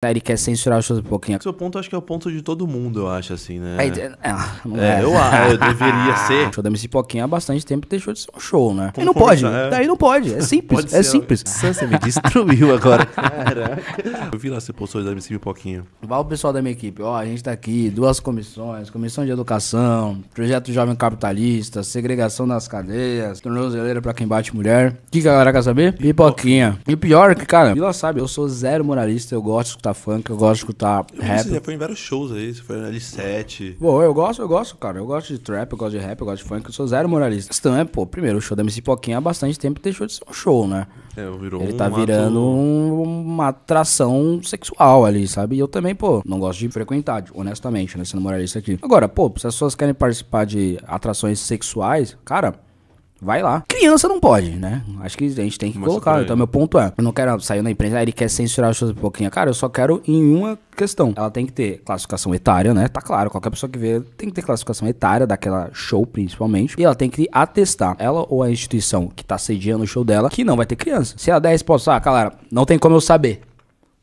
Tá, ele quer censurar as coisas um pouquinho. Seu ponto acho que é o ponto de todo mundo, eu acho, assim, né? É, ah, é, é. Eu, eu deveria ser. O show da MC Poquinha há bastante tempo deixou de ser um show, né? Como, e não pode. É? Daí não pode. É simples. Pode é ser, simples. Você me destruiu agora. Caraca. Eu vi lá você postou da MC Poquinha. Vai o pessoal da minha equipe. Ó, a gente tá aqui, duas comissões: comissão de educação, projeto jovem capitalista, segregação nas cadeias, tornozeleira pra quem bate mulher. O que, que a galera quer saber? Pipoquinha. E pior é que, cara, Vila sabe, eu sou zero moralista, eu gosto de escutar escutar funk, eu gosto de escutar eu rap. Você já foi em vários shows aí, você foi na L7. Pô, eu gosto, eu gosto, cara. Eu gosto de trap, eu gosto de rap, eu gosto de funk, eu sou zero moralista. Então é, pô, primeiro, o show da MC pouquinho há bastante tempo deixou de ser um show, né? É, virou Ele um tá virando um, uma atração sexual ali, sabe? E eu também, pô, não gosto de frequentar, honestamente, né? Sendo moralista aqui. Agora, pô, se as pessoas querem participar de atrações sexuais, cara, Vai lá. Criança não pode, né? Acho que a gente tem que colocar. Então, meu ponto é: eu não quero sair na empresa, ah, ele quer censurar as coisas um pouquinho. Cara, eu só quero em uma questão. Ela tem que ter classificação etária, né? Tá claro, qualquer pessoa que vê tem que ter classificação etária, daquela show principalmente. E ela tem que atestar, ela ou a instituição que tá sediando o show dela, que não vai ter criança. Se ela é der a resposta, ah, galera, não tem como eu saber.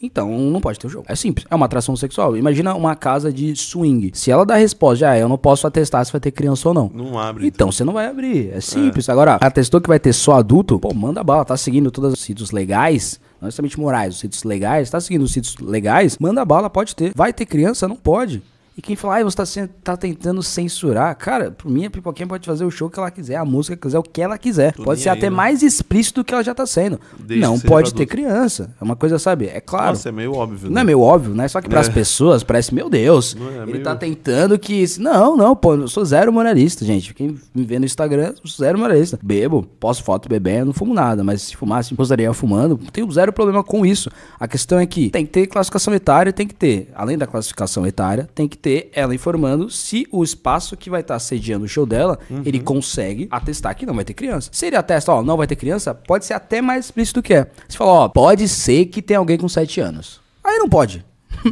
Então não pode ter o jogo. É simples. É uma atração sexual. Imagina uma casa de swing. Se ela dá resposta, já ah, eu não posso atestar se vai ter criança ou não. Não abre. Então, então. você não vai abrir. É, é. simples. É. Agora, atestou que vai ter só adulto, pô, manda bala. Tá seguindo todos os sítios legais. Não é somente morais, os sítios legais. Tá seguindo os sítios legais, manda bala, pode ter. Vai ter criança? Não pode. E quem fala, ah, você tá, tá tentando censurar, cara, por mim a pipoquinha pode fazer o show que ela quiser, a música que quiser, o que ela quiser. pode ser até né? mais explícito do que ela já tá sendo. não pode ter criança. É uma coisa, sabe? É claro. Nossa, é meio óbvio. Não é né? é meio óbvio, né? Só que para as é. pessoas parece, meu Deus, é, é, ele meio... tá tentando que. Não, não, pô, eu sou zero moralista, gente. Quem me vê no Instagram, zero moralista. Bebo, posto foto bebendo, não fumo nada, mas se fumasse, estaria fumando, tenho zero problema com isso. A questão é que tem que ter classificação etária, tem que ter. Além da classificação etária, tem que ter ter ela informando se o espaço que vai estar tá sediando o show dela, uhum. ele consegue atestar que não vai ter criança. Se ele atesta, ó, não vai ter criança, pode ser até mais explícito que é. Você fala, ó, pode ser que tenha alguém com 7 anos. Aí não pode.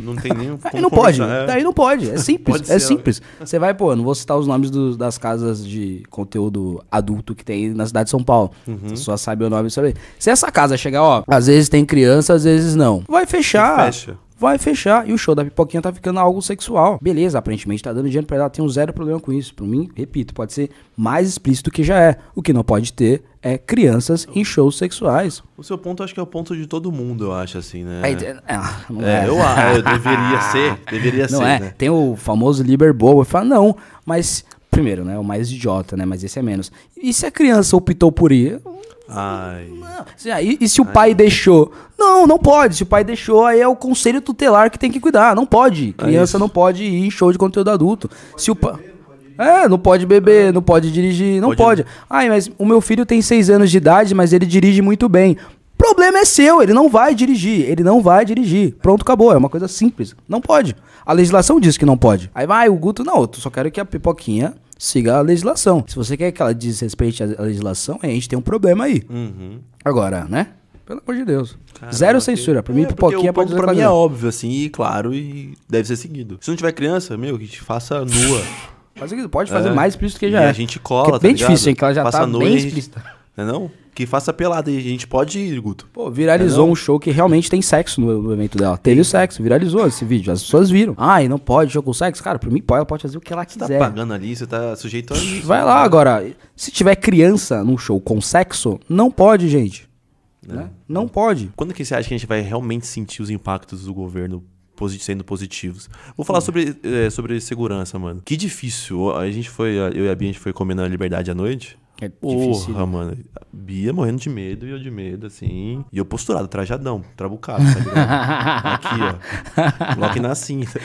Não tem nenhum Aí não pode, é... Né? daí não pode. É simples, pode é simples. Alguém. Você vai, pô, não vou citar os nomes do, das casas de conteúdo adulto que tem na cidade de São Paulo. Uhum. Só sabe o nome Se essa casa chegar, ó, às vezes tem criança, às vezes não. Vai fechar. fecha vai fechar. E o show da pipoquinha tá ficando algo sexual. Beleza, aparentemente tá dando dinheiro pra ela, tem um zero problema com isso. Pra mim, repito, pode ser mais explícito que já é. O que não pode ter é crianças em shows sexuais. O seu ponto acho que é o ponto de todo mundo, eu acho, assim, né? É, é, é não é. é. Eu, acho, deveria ser, deveria não ser. É. Né? Tem o famoso Liber Boa, falo não, mas primeiro, né? O mais idiota, né? Mas esse é menos. E se a criança optou por ir? Ai. Assim, ah, e, e, se o Ai. pai deixou? Não, não pode. Se o pai deixou, aí é o conselho tutelar que tem que cuidar. Não pode. É Criança é não pode ir em show de conteúdo adulto. Se o pai. É, não pode beber, não pode dirigir, não pode. pode. Ai, mas o meu filho tem seis anos de idade, mas ele dirige muito bem. Problema é seu, ele não vai dirigir, ele não vai dirigir. Pronto, acabou, é uma coisa simples. Não pode. A legislação diz que não pode. Aí vai o Guto, não, eu só quero que a pipoquinha siga a legislação. Se você quer que ela desrespeite a legislação, a gente tem um problema aí. Uhum. Agora, né? Pelo amor de Deus. Caramba, Zero censura. Pra mim, é, pipoquinha pode Pra mim é óbvio, assim, e claro, e deve ser seguido. Se não tiver criança, meu, que te faça nua. pode fazer é. mais explícito que já e é. a gente é cola, é bem tá difícil, hein? Que ela já Passa tá bem explícita. Gente... Não é não? que faça pelada e a gente pode ir, Guto. Pô, viralizou é, um show que realmente tem sexo no, evento dela. Teve sexo, viralizou esse vídeo. As pessoas viram. Ai, não pode show com sexo? Cara, pra mim pode, ela pode fazer o que ela você tá quiser. Você tá pagando ali, você tá sujeito a isso. Vai lá agora. Se tiver criança num show com sexo, não pode, gente. É. Né? Não pode. Quando que você acha que a gente vai realmente sentir os impactos do governo sendo positivos. Vou falar hum. sobre, é, sobre segurança, mano. Que difícil. A gente foi, eu e a Bia, a gente foi comendo na Liberdade à noite. É Porra, né? mano. Bia morrendo de medo e eu de medo, assim. E eu posturado, trajadão, trabucado, tá ligado? Aqui, ó. Loki na cinta.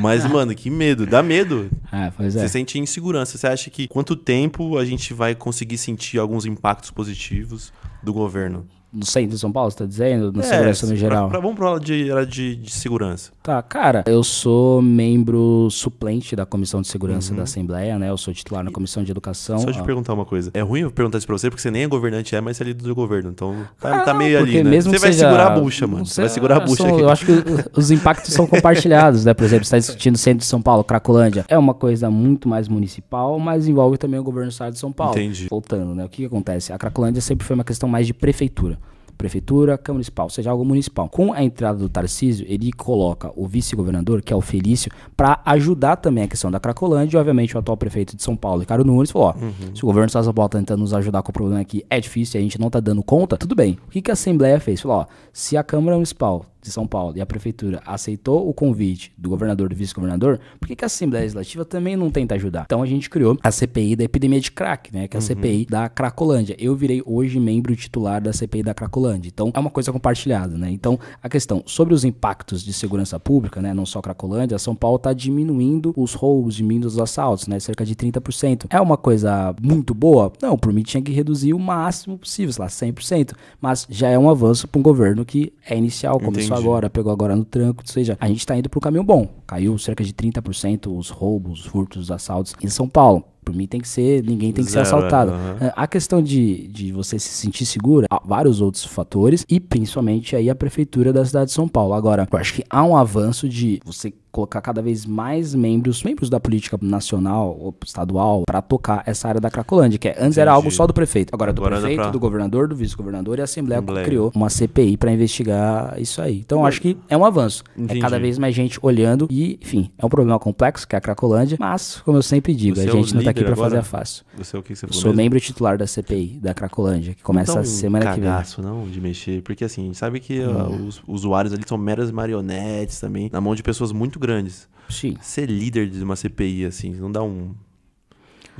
Mas, mano, que medo. Dá medo. Ah, pois é. Você sente insegurança. Você acha que quanto tempo a gente vai conseguir sentir alguns impactos positivos do governo? no centro de São Paulo, você tá dizendo? Na é, segurança no é, geral? Pra, pra, vamos pra aula de, de, de, segurança. Tá, cara, eu sou membro suplente da Comissão de Segurança uhum. da Assembleia, né? Eu sou titular na Comissão de Educação. Só te perguntar uma coisa. É ruim eu perguntar isso pra você, porque você nem é governante, é, mas você é líder do governo. Então, tá, tá ah, tá meio ali, né? você vai seja, segurar a bucha, mano. Você vai segurar a ah, bucha são, aqui. Eu acho que os impactos são compartilhados, né? Por exemplo, você tá discutindo centro de São Paulo, Cracolândia. É uma coisa muito mais municipal, mas envolve também o governo do estado de São Paulo. Entendi. Voltando, né? O que, que acontece? A Cracolândia sempre foi uma questão mais de prefeitura prefeitura, Câmara Municipal, seja algo municipal. Com a entrada do Tarcísio, ele coloca o vice-governador, que é o Felício, para ajudar também a questão da Cracolândia. E, obviamente, o atual prefeito de São Paulo, Ricardo Nunes, falou: ó, uhum. se o governo de Paulo tá tentando nos ajudar com o problema aqui, é difícil, a gente não tá dando conta, tudo bem. O que, que a Assembleia fez? Falou: ó, se a Câmara Municipal de São Paulo e a prefeitura aceitou o convite do governador, do vice-governador, por que, que a Assembleia Legislativa também não tenta ajudar? Então a gente criou a CPI da epidemia de crack, né? Que é a uhum. CPI da Cracolândia. Eu virei hoje membro titular da CPI da Cracolândia. Então é uma coisa compartilhada, né? Então a questão sobre os impactos de segurança pública, né? Não só Cracolândia, São Paulo está diminuindo os roubos, diminuindo os assaltos, né? Cerca de 30%. É uma coisa muito boa? Não, por mim tinha que reduzir o máximo possível, sei lá, 100%. Mas já é um avanço para um governo que é inicial, começou começou agora, pegou agora no tranco. Ou seja, a gente está indo para o caminho bom. Caiu cerca de 30% os roubos, os furtos, os assaltos em São Paulo. Por mim tem que ser, ninguém tem que Zero, ser assaltado. Uhum. A questão de, de você se sentir segura, há vários outros fatores e principalmente aí a prefeitura da cidade de São Paulo. Agora, eu acho que há um avanço de você colocar cada vez mais membros, membros da política nacional ou estadual, para tocar essa área da Cracolândia, que é, antes Entendi. era algo só do prefeito. Agora, do prefeito, pra... do governador, do vice-governador e a Assembleia criou uma CPI para investigar isso aí. Então, acho que é um avanço. Entendi. É cada vez mais gente olhando e, enfim, é um problema complexo, que é a Cracolândia, mas, como eu sempre digo, você a é gente é não tá aqui para fazer a fácil. Você é o que você falou Sou mesmo? membro titular da CPI, da Cracolândia, que começa então, semana que vem. não, de mexer, porque assim, sabe que hum. os usuários ali são meras marionetes também, na mão de pessoas muito grandes. Sim. Ser líder de uma CPI, assim, não dá um,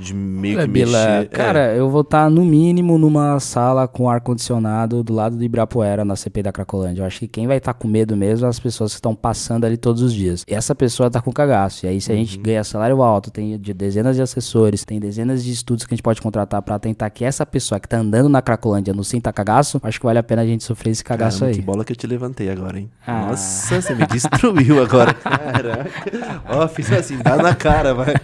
de meio Olha, que Bila, mexer. É. Cara, é. eu vou estar tá, no mínimo numa sala com ar-condicionado do lado do Ibirapuera, na CP da Cracolândia. Eu acho que quem vai estar tá com medo mesmo é as pessoas que estão passando ali todos os dias. E essa pessoa tá com cagaço. E aí, se a uhum. gente ganha salário alto, tem dezenas de assessores, tem dezenas de estudos que a gente pode contratar para tentar que essa pessoa que tá andando na Cracolândia não sinta cagaço, acho que vale a pena a gente sofrer esse cagaço Caramba, aí. Que bola que eu te levantei agora, hein? Ah. Nossa, você me destruiu agora. Caraca. Ó, oh, fiz assim, dá na cara, vai.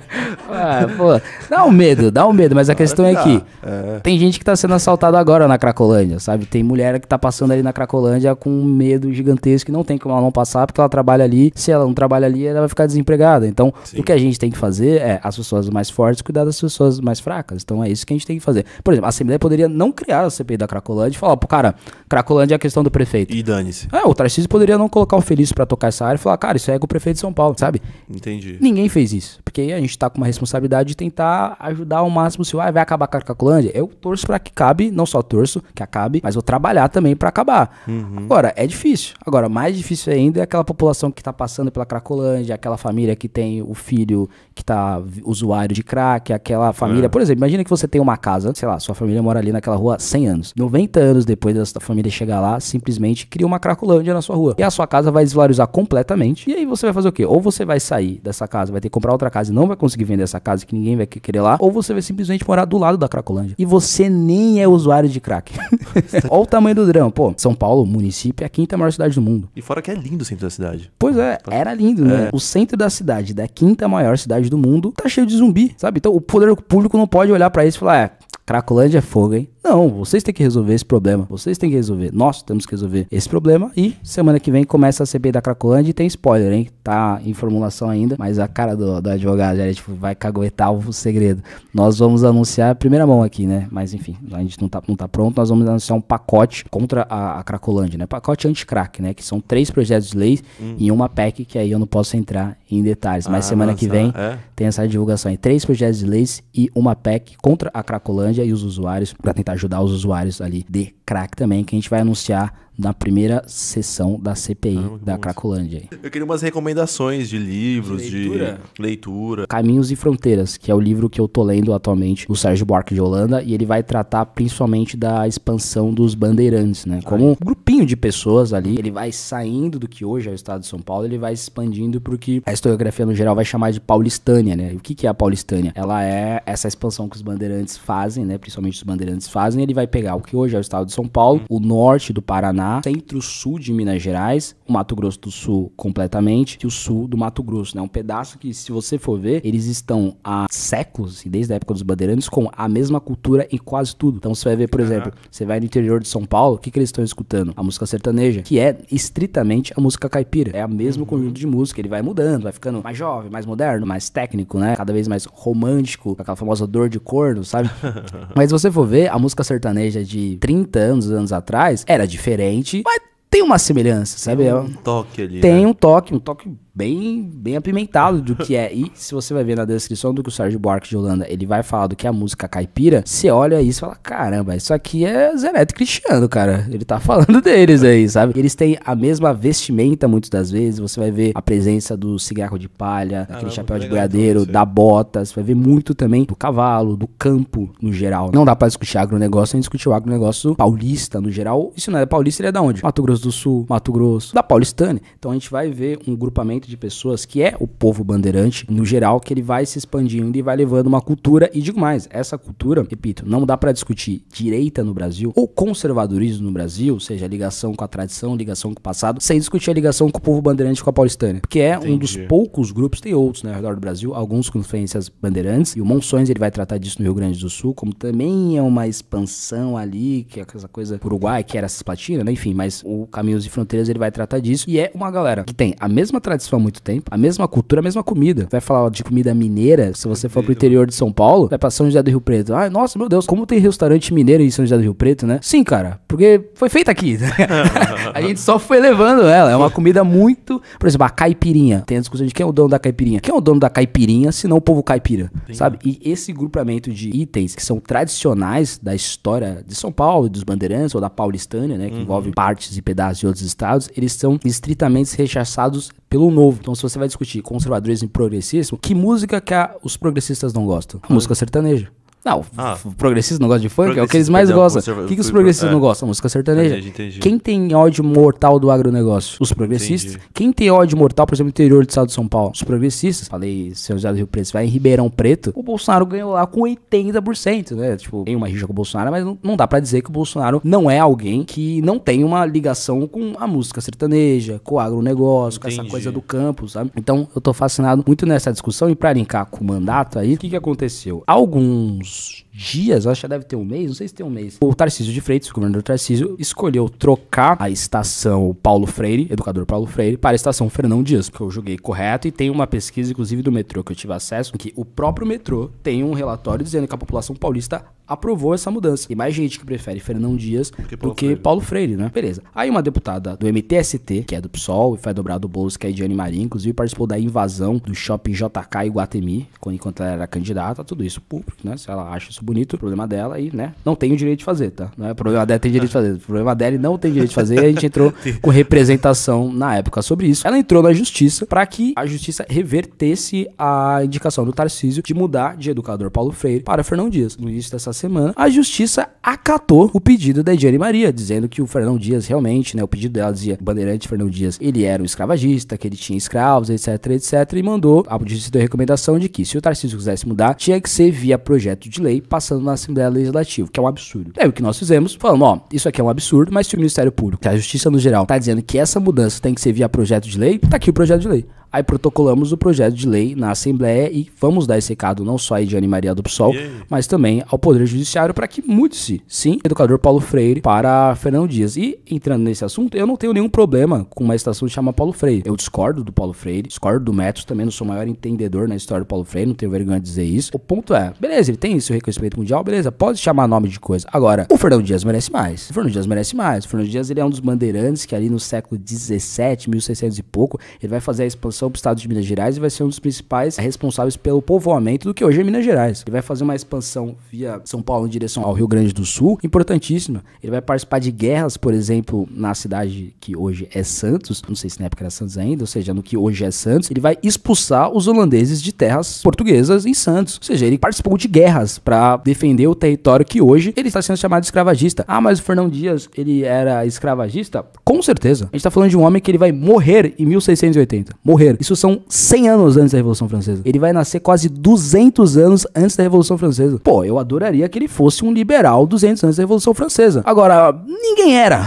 Ah, pô. Não, um medo, dá um medo, mas a questão é que é. tem gente que tá sendo assaltada agora na Cracolândia, sabe? Tem mulher que tá passando ali na Cracolândia com um medo gigantesco que não tem como ela não passar, porque ela trabalha ali. Se ela não trabalha ali, ela vai ficar desempregada. Então, Sim. o que a gente tem que fazer é as pessoas mais fortes cuidar das pessoas mais fracas. Então, é isso que a gente tem que fazer. Por exemplo, a Assembleia poderia não criar a CPI da Cracolândia e falar, pô, cara, Cracolândia é a questão do prefeito. E dane-se. É, o Tarcísio poderia não colocar o Felício para tocar essa área e falar, cara, isso é com o prefeito de São Paulo, sabe? Entendi. Ninguém fez isso. Porque a gente tá com uma responsabilidade de tentar ajudar ao máximo se Ah, vai acabar com a Cracolândia? Eu torço para que cabe, não só torço, que acabe, mas vou trabalhar também para acabar. Uhum. Agora, é difícil. Agora, mais difícil ainda é aquela população que tá passando pela Cracolândia, aquela família que tem o filho que tá usuário de crack, aquela família. É. Por exemplo, imagina que você tem uma casa, sei lá, sua família mora ali naquela rua há 100 anos. 90 anos depois da família chegar lá, simplesmente cria uma Cracolândia na sua rua. E a sua casa vai desvalorizar completamente. E aí você vai fazer o quê? Ou você vai sair dessa casa, vai ter que comprar outra casa e não vai conseguir vender essa casa que ninguém vai querer lá, ou você vai simplesmente morar do lado da Cracolândia. E você nem é usuário de crack. Olha o tamanho do drama. Pô, São Paulo, município, é a quinta maior cidade do mundo. E fora que é lindo o centro da cidade. Pois é, era lindo, né? É. O centro da cidade, da quinta maior cidade do mundo, tá cheio de zumbi, sabe? Então o poder público não pode olhar para isso e falar, é, Cracolândia é fogo, hein? Não, vocês têm que resolver esse problema. Vocês têm que resolver. Nós temos que resolver esse problema. E semana que vem começa a CPI da Cracolândia e tem spoiler, hein? Tá em formulação ainda, mas a cara do, do advogado já é tipo, vai caguetar o segredo. Nós vamos anunciar a primeira mão aqui, né? Mas enfim, a gente não tá, não tá pronto. Nós vamos anunciar um pacote contra a, a Cracolândia, né? Pacote anti-crack, né? Que são três projetos de leis hum. e uma PEC que aí eu não posso entrar em detalhes. Mas ah, semana nossa, que vem é? tem essa divulgação aí. Três projetos de leis e uma PEC contra a Cracolândia e aí os usuários, para tentar ajudar os usuários ali de craque também, que a gente vai anunciar na primeira sessão da CPI ah, da Cracolândia. Eu queria umas recomendações de livros, de leitura. de leitura. Caminhos e Fronteiras, que é o livro que eu tô lendo atualmente do Sérgio Buarque de Holanda, e ele vai tratar principalmente da expansão dos bandeirantes, né? Como um grupinho de pessoas ali, ele vai saindo do que hoje é o estado de São Paulo, ele vai expandindo pro que a historiografia no geral vai chamar de paulistânia, né? O que que é a paulistânia? Ela é essa expansão que os bandeirantes fazem, né? Principalmente os bandeirantes fazem, ele vai pegar o que hoje é o estado de são Paulo, o norte do Paraná, centro-sul de Minas Gerais, o Mato Grosso do Sul completamente, e o sul do Mato Grosso, né? Um pedaço que, se você for ver, eles estão há séculos, e desde a época dos bandeirantes, com a mesma cultura em quase tudo. Então você vai ver, por exemplo, você vai no interior de São Paulo, o que, que eles estão escutando? A música sertaneja, que é estritamente a música caipira. É o mesmo uhum. conjunto de música, ele vai mudando, vai ficando mais jovem, mais moderno, mais técnico, né? Cada vez mais romântico, com aquela famosa dor de corno, sabe? Mas se você for ver, a música sertaneja de 30 anos, anos atrás, era diferente, mas tem uma semelhança, sabe? Tem é um toque ali. Tem né? um toque, um toque bem, bem apimentado do que é. E se você vai ver na descrição do que o Sérgio Buarque de Holanda, ele vai falar do que é a música caipira, você olha isso e fala, caramba, isso aqui é Zé Neto Cristiano, cara. Ele tá falando deles aí, sabe? Eles têm a mesma vestimenta muitas das vezes, você vai ver a presença do cigarro de palha, ah, aquele daquele chapéu de então, boiadeiro, da bota, você vai ver muito também do cavalo, do campo no geral. Não dá para discutir agronegócio sem discutir o agronegócio paulista no geral. Isso não é paulista, ele é da onde? Mato Grosso do do Sul, Mato Grosso, da Paulistânia. Então a gente vai ver um grupamento de pessoas que é o povo bandeirante, no geral, que ele vai se expandindo e vai levando uma cultura. E digo mais, essa cultura, repito, não dá para discutir direita no Brasil ou conservadorismo no Brasil, ou seja, ligação com a tradição, ligação com o passado, sem discutir a ligação com o povo bandeirante com a paulistânia. Porque é Entendi. um dos poucos grupos, tem outros né, ao redor do Brasil, alguns com influências bandeirantes, e o Monções ele vai tratar disso no Rio Grande do Sul, como também é uma expansão ali, que é essa coisa Uruguai, que era cisplatina, né? enfim, mas o Caminhos e Fronteiras, ele vai tratar disso. E é uma galera que tem a mesma tradição há muito tempo, a mesma cultura, a mesma comida. Vai falar de comida mineira, se você for pro interior de São Paulo, vai pra São José do Rio Preto. Ai, nossa, meu Deus, como tem restaurante mineiro em São José do Rio Preto, né? Sim, cara, porque foi feita aqui. a gente só foi levando ela. É uma comida muito. Por exemplo, a caipirinha. Tem a discussão de quem é o dono da caipirinha. Quem é o dono da caipirinha, se não o povo caipira, Sim. sabe? E esse grupamento de itens que são tradicionais da história de São Paulo, dos bandeirantes ou da paulistânia, né? Que uhum. envolve partes e pedaços pedaços de outros estados, eles são estritamente rechaçados pelo novo. Então, se você vai discutir conservadorismo e progressismo, que música que a, os progressistas não gostam? Música sertaneja. Não, ah. progressistas não gostam de funk, é o que eles mais gostam. O que, que os progressistas é. não gostam? Música sertaneja. Entendi, entendi. Quem tem ódio mortal do agronegócio? Os progressistas. Entendi. Quem tem ódio mortal, por exemplo, interior do estado de São Paulo? Os progressistas. Falei, seu José do Rio Preto, vai em Ribeirão Preto, o Bolsonaro ganhou lá com 80%, né? Tipo, tem uma rixa com o Bolsonaro, mas não, não dá para dizer que o Bolsonaro não é alguém que não tem uma ligação com a música sertaneja, com o agronegócio, com essa coisa do campo, sabe? Então, eu tô fascinado muito nessa discussão e para linkar com o mandato aí, o que que aconteceu? Alguns dias, acho que deve ter um mês, não sei se tem um mês, o Tarcísio de Freitas, o governador Tarcísio, escolheu trocar a estação Paulo Freire, educador Paulo Freire, para a estação Fernão Dias, que eu julguei correto, e tem uma pesquisa, inclusive, do metrô que eu tive acesso, que o próprio metrô tem um relatório dizendo que a população paulista aprovou essa mudança. E mais gente que prefere Fernão Dias que Paulo do que Freire. Paulo Freire, né? Beleza. Aí uma deputada do MTST, que é do PSOL, e foi dobrado do bolso, que é Ediane Maria, inclusive participou da invasão do shopping JK e Guatemi, enquanto ela era candidata, tudo isso público, né? Se ela acha isso bonito, problema dela aí, né? Não tem o direito de fazer, tá? Não é problema dela tem direito de fazer. O problema dela e não tem direito de fazer, a gente entrou com representação na época sobre isso. Ela entrou na justiça para que a justiça revertesse a indicação do Tarcísio de mudar de educador Paulo Freire para Fernão Dias. No início dessa semana, a justiça acatou o pedido da Ediane Maria, dizendo que o Fernão Dias realmente, né, o pedido dela dizia, bandeirante Fernão Dias, ele era um escravagista, que ele tinha escravos, etc, etc, e mandou a justiça deu a recomendação de que se o Tarcísio quisesse mudar, tinha que ser via projeto de lei passando na Assembleia Legislativa, que é um absurdo. É o que nós fizemos, falando, ó, isso aqui é um absurdo, mas se o Ministério Público, que é a Justiça no geral, tá dizendo que essa mudança tem que ser via projeto de lei, tá aqui o projeto de lei. Aí protocolamos o projeto de lei na Assembleia e vamos dar esse recado não só a Ediane Maria do PSOL, yeah. mas também ao Poder Judiciário para que mude-se, sim, educador Paulo Freire para Fernando Dias. E entrando nesse assunto, eu não tenho nenhum problema com uma estação de chamar Paulo Freire. Eu discordo do Paulo Freire, discordo do método. também não sou o maior entendedor na história do Paulo Freire, não tenho vergonha de dizer isso. O ponto é, beleza, ele tem isso, reconhecimento mundial, beleza, pode chamar nome de coisa. Agora, o Fernando Dias merece mais. O Fernando Dias merece mais. O Fernando Dias ele é um dos bandeirantes que ali no século 17, 1600 e pouco, ele vai fazer a expansão expansão para o estado de Minas Gerais e vai ser um dos principais responsáveis pelo povoamento do que hoje é Minas Gerais. Ele vai fazer uma expansão via São Paulo em direção ao Rio Grande do Sul, importantíssima. Ele vai participar de guerras, por exemplo, na cidade que hoje é Santos, não sei se na época era Santos ainda, ou seja, no que hoje é Santos, ele vai expulsar os holandeses de terras portuguesas em Santos. Ou seja, ele participou de guerras para defender o território que hoje ele está sendo chamado de escravagista. Ah, mas o Fernão Dias, ele era escravagista? Com certeza. A gente está falando de um homem que ele vai morrer em 1680. Morrer isso são 100 anos antes da Revolução Francesa. Ele vai nascer quase 200 anos antes da Revolução Francesa. Pô, eu adoraria que ele fosse um liberal 200 anos da Revolução Francesa. Agora, ninguém era.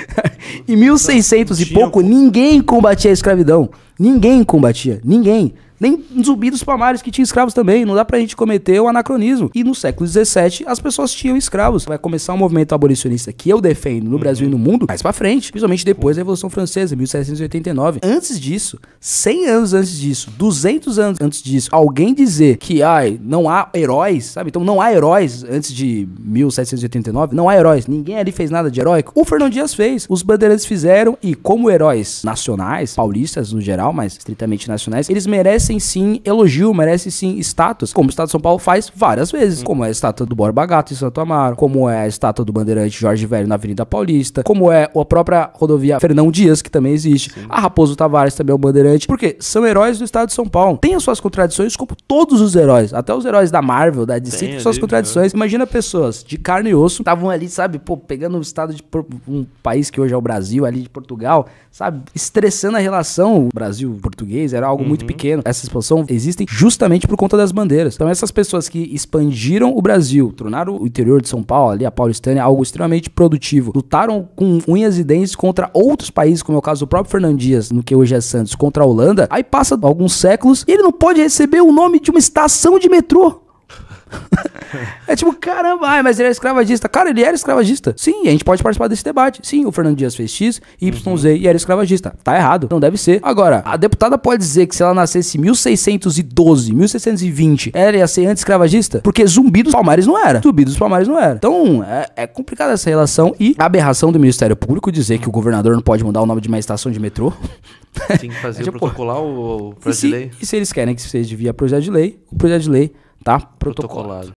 em 1600 e pouco, ninguém combatia a escravidão. Ninguém combatia. Ninguém. Nem zumbi dos palmares que tinha escravos também. Não dá pra gente cometer o anacronismo. E no século XVII, as pessoas tinham escravos. Vai começar um movimento abolicionista que eu defendo no uhum. Brasil e no mundo mais pra frente. Principalmente depois da Revolução Francesa, 1789. Antes disso, 100 anos antes disso, 200 anos antes disso, alguém dizer que, ai, não há heróis, sabe? Então não há heróis antes de 1789. Não há heróis. Ninguém ali fez nada de heróico. O Fernando Dias fez. Os bandeirantes fizeram. E como heróis nacionais, paulistas no geral, mas estritamente nacionais, eles merecem merecem sim elogio, merecem sim status, como o Estado de São Paulo faz várias vezes, como é a estátua do Borba Gato em Santo Amaro, como é a estátua do Bandeirante Jorge Velho na Avenida Paulista, como é a própria rodovia Fernão Dias, que também existe, sim. a Raposo Tavares também é o bandeirante, porque são heróis do Estado de São Paulo. Tem as suas contradições, como todos os heróis, até os heróis da Marvel, da DC, Tem, têm suas contradições. Meu. Né? Imagina pessoas de carne e osso, estavam ali, sabe, pô, pegando o estado de um país que hoje é o Brasil, ali de Portugal, sabe, estressando a relação Brasil-português, era algo uhum. muito pequeno. Essa essa expansão existem justamente por conta das bandeiras. Então essas pessoas que expandiram o Brasil, tornaram o interior de São Paulo, ali a Paulistânia, algo extremamente produtivo, lutaram com unhas e dentes contra outros países, como é o caso do próprio Fernando no que hoje é Santos, contra a Holanda, aí passa alguns séculos e ele não pode receber o nome de uma estação de metrô é tipo, caramba, mas ele era é escravagista. Cara, ele era escravagista. Sim, a gente pode participar desse debate. Sim, o Fernando Dias fez X, Y, uhum. Z e era escravagista. Tá errado. Não deve ser. Agora, a deputada pode dizer que se ela nascesse em 1612, 1620, ela ia ser anti-escravagista? Porque zumbi dos palmares não era. Zumbi dos palmares não era. Então, é, é complicada essa relação e a aberração do Ministério Público dizer que o governador não pode mudar o nome de uma estação de metrô. Tem que fazer é, tipo, protocolar o, o projeto de lei. E se eles querem que seja via projeto de lei, o projeto de lei tá protocolado. protocolado.